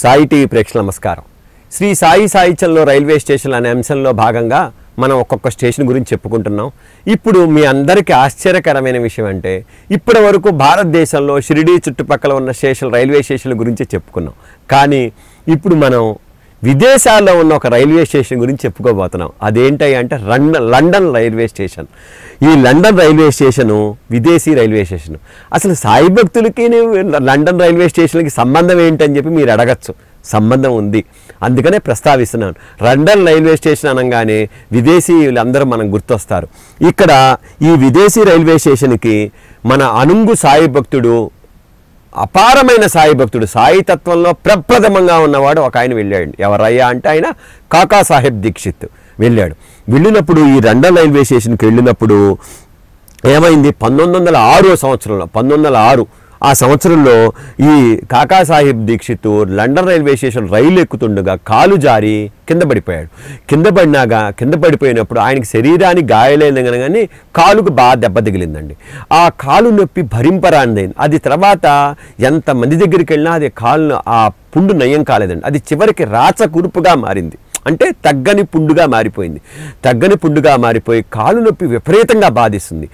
Sai TV ప్రేక్షకుల నమస్కారం శ్రీ సాయి సాయిచల్లో రైల్వే స్టేషన్ అనే అంశంలో భాగంగా మనం ఒక్కొక్క స్టేషన్ గురించి చెప్పుకుంటున్నాం ఇప్పుడు మీ అందరికీ ఆశ్చర్యకరమైన విషయం అంటే ఇప్పటి వరకు భారతదేశంలో షిరిడీ చుట్టుపక్కల ఉన్న స్టేషన్ రైల్వే స్టేషన్ల గురించి చెప్పుకున్నాం కానీ ఇప్పుడు మనం విదేశాల్లో ఉన్న ఒక రైల్వే స్టేషన్ గురించి చెప్పుకోబోతున్నాం అదేంటి అంటే రన్ లండన్ రైల్వే స్టేషన్ ఈ లండన్ రైల్వే స్టేషను విదేశీ రైల్వే స్టేషన్ అసలు సాయి భక్తులకి లండన్ రైల్వే స్టేషన్కి సంబంధం ఏంటని చెప్పి మీరు అడగచ్చు సంబంధం ఉంది అందుకనే ప్రస్తావిస్తున్నాను లండన్ రైల్వే స్టేషన్ అనగానే విదేశీయులందరూ మనం గుర్తొస్తారు ఇక్కడ ఈ విదేశీ రైల్వే స్టేషన్కి మన అనుంగు సాయి భక్తుడు అపారమైన సాయి భక్తుడు సాయి తత్వంలో ప్రప్రథమంగా ఉన్నవాడు ఒక ఆయన వెళ్ళాడు ఎవరయ్యా అంటే ఆయన కాకా సాహెబ్ దీక్షిత్ వెళ్ళాడు వెళ్ళినప్పుడు ఈ రెండో రైల్వే స్టేషన్కి వెళ్ళినప్పుడు ఏమైంది పంతొమ్మిది వందల ఆరో సంవత్సరంలో పంతొమ్మిది వందల ఆరు ఆ సంవత్సరంలో ఈ Kakasaheb Dixit London railway station రైలు ఎక్కుతుండగా కాలు జారి కింద పడిపోయాడు కింద పడినాగా కింద పడిపోయినప్పుడు ఆయనకి శరీరానికి గాయలైన కానీ కాలుకు బాగా దెబ్బ తగిలిందండి ఆ కాలు నొప్పి భరింపరానిదైంది అది తర్వాత ఎంతమంది దగ్గరికి వెళ్ళినా అది కాలు ఆ పుండు నయం కాలేదండి అది చివరికి రాచ కురుపుగా మారింది అంటే తగ్గని పుండుగా మారిపోయింది తగ్గని పుండుగా మారిపోయి కాలు నొప్పి విపరీతంగా బాధిస్తుంది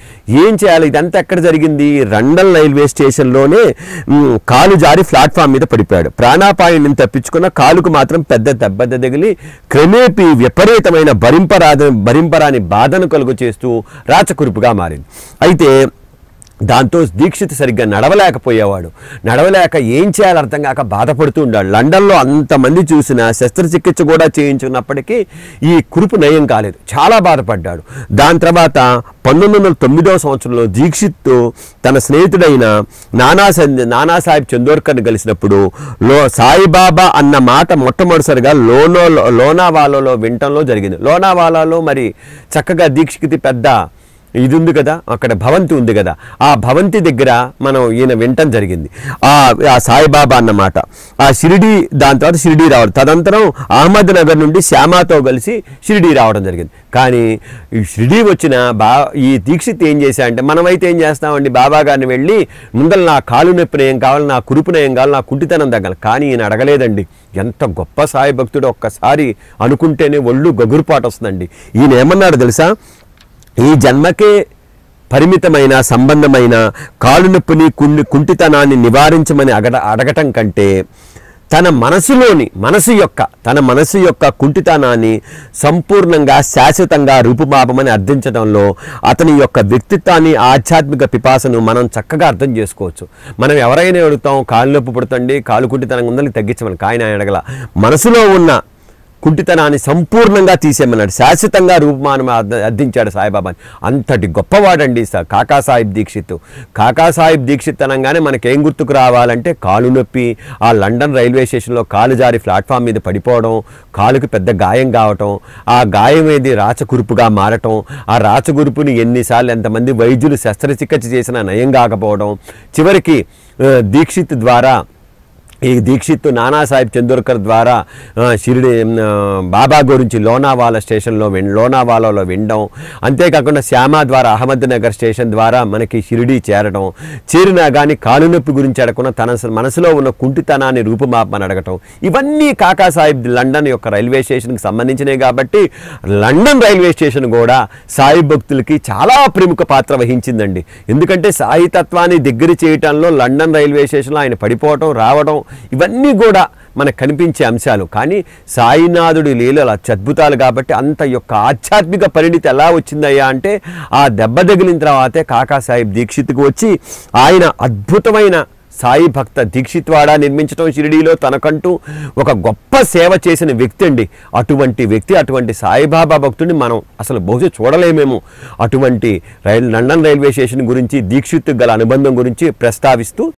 ఏం చేయాలి ఇదంతా ఎక్కడ జరిగింది రండల్ రైల్వే స్టేషన్లోనే కాలు జారి ప్లాట్ఫామ్ మీద పడిపోయాడు ప్రాణాపాయం తప్పించుకున్న కాలుకు మాత్రం పెద్ద దెబ్బ తగిలి క్రమేపీ విపరీతమైన భరింపరాదని భరింపరాని బాధను కలుగు చేస్తూ రాచకురుపుగా మారింది అయితే దాంతో దీక్షిత్ సరిగ్గా నడవలేకపోయేవాడు నడవలేక ఏం చేయాలో అర్థం కాక బాధపడుతూ ఉండాడు లండన్లో అంతమంది చూసిన శస్త్రచికిత్స కూడా చేయించుకున్నప్పటికీ ఈ కురుపు నయం కాలేదు చాలా బాధపడ్డాడు దాని తర్వాత పంతొమ్మిది వందల తొమ్మిదవ సంవత్సరంలో దీక్షిత్ తన స్నేహితుడైన నానా నానాసాహెబ్ చందోర్కర్ని కలిసినప్పుడు లో సాయిబాబా అన్న మాట మొట్టమొదటిసారిగా లోనో లోనావాలాలో వింటంలో జరిగింది లోనావాలాలో మరి చక్కగా దీక్షకి పెద్ద ఇది ఉంది కదా అక్కడ భవంతి ఉంది కదా ఆ భవంతి దగ్గర మనం ఈయన వినటం జరిగింది ఆ ఆ సాయిబాబా అన్నమాట ఆ షిరిడి దాని తర్వాత షిరిడి రావడం తదనంతరం అహ్మద్నగర్ నుండి శ్యామాతో కలిసి షిరిడి రావడం జరిగింది కానీ ఈ షిరిడి వచ్చిన బా ఈ దీక్షిత్ ఏం అంటే మనమైతే ఏం చేస్తామండి బాబా గారిని వెళ్ళి ముందర నా కాలు నొప్పిన ఏం కావాలి నా కురుపున ఏం కావాలి నా కుంటితనం తగ్గాలి కానీ ఈయన అడగలేదండి ఎంత గొప్ప సాయి భక్తుడు ఒక్కసారి అనుకుంటేనే ఒళ్ళు గగురుపాటు వస్తుందండి ఈయన ఏమన్నాడు తెలుసా ఈ జన్మకే పరిమితమైన సంబంధమైన కాలు నొప్పిని కుండి కుంటితనాన్ని నివారించమని అగట అడగటం కంటే తన మనసులోని మనసు యొక్క తన మనసు యొక్క కుంటితనాన్ని సంపూర్ణంగా శాశ్వతంగా రూపుమాపమని అర్థించడంలో అతని యొక్క వ్యక్తిత్వాన్ని ఆధ్యాత్మిక పిపాసను మనం చక్కగా అర్థం చేసుకోవచ్చు మనం ఎవరైనా అడుగుతాం కాలు నొప్పి పుడుతండి కాలు కుంటితనంగా ఉందని తగ్గించమని కాయన అడగల మనసులో ఉన్న కుంటితనాన్ని సంపూర్ణంగా తీసేయమన్నాడు శాశ్వతంగా రూపమానం అర్థించాడు సాయిబాబాని అంతటి గొప్పవాడండి సార్ కాకాసాహిబ్ దీక్షిత్ కాకాసాహెబ్ దీక్షిత్ అనగానే మనకేం గుర్తుకు రావాలంటే కాలు నొప్పి ఆ లండన్ రైల్వే స్టేషన్లో కాలు జారి ప్లాట్ఫామ్ మీద పడిపోవడం కాలుకు పెద్ద గాయం కావటం ఆ గాయం ఏది రాచకురుపుగా మారటం ఆ రాచగురుపుని ఎన్నిసార్లు ఎంతమంది వైద్యులు శస్త్రచికిత్స చేసినా నయం కాకపోవడం చివరికి దీక్షిత్ ద్వారా ఈ దీక్షిత్ నానాసాహెబ్ చందూర్కర్ ద్వారా షిరిడి బాబా గురించి లోనావాల స్టేషన్లో విన్ లోనావాలలో వినడం అంతేకాకుండా శ్యామ ద్వారా అహ్మద్నగర్ స్టేషన్ ద్వారా మనకి షిరిడి చేరడం చేరినా కానీ కాలు నొప్పి గురించి అడగకుండా తన మనసులో ఉన్న కుంటితనాన్ని రూపుమాపమని అడగటం ఇవన్నీ సాహిబ్ లండన్ యొక్క రైల్వే స్టేషన్కి సంబంధించినవి కాబట్టి లండన్ రైల్వే స్టేషన్ కూడా సాయి భక్తులకి చాలా ప్రముఖ పాత్ర వహించిందండి ఎందుకంటే సాయి తత్వాన్ని దగ్గర చేయటంలో లండన్ రైల్వే స్టేషన్లో ఆయన పడిపోవటం రావడం ఇవన్నీ కూడా మనకు కనిపించే అంశాలు కానీ సాయినాథుడి లీలలు అత్యద్భుతాలు కాబట్టి అంత యొక్క ఆధ్యాత్మిక పరిణితి ఎలా వచ్చిందయ్యా అంటే ఆ దెబ్బ తగిలిన తర్వాతే కాకాసాహెబ్ దీక్షిత్కు వచ్చి ఆయన అద్భుతమైన సాయి భక్త దీక్షిత్వాడా నిర్మించడం షిరిడీలో తనకంటూ ఒక గొప్ప సేవ చేసిన వ్యక్తి అండి అటువంటి వ్యక్తి అటువంటి సాయిబాబా భక్తుడిని మనం అసలు బహుశా చూడలేమేమో అటువంటి రైల్ లండన్ రైల్వే స్టేషన్ గురించి దీక్షిత్ గల అనుబంధం గురించి ప్రస్తావిస్తూ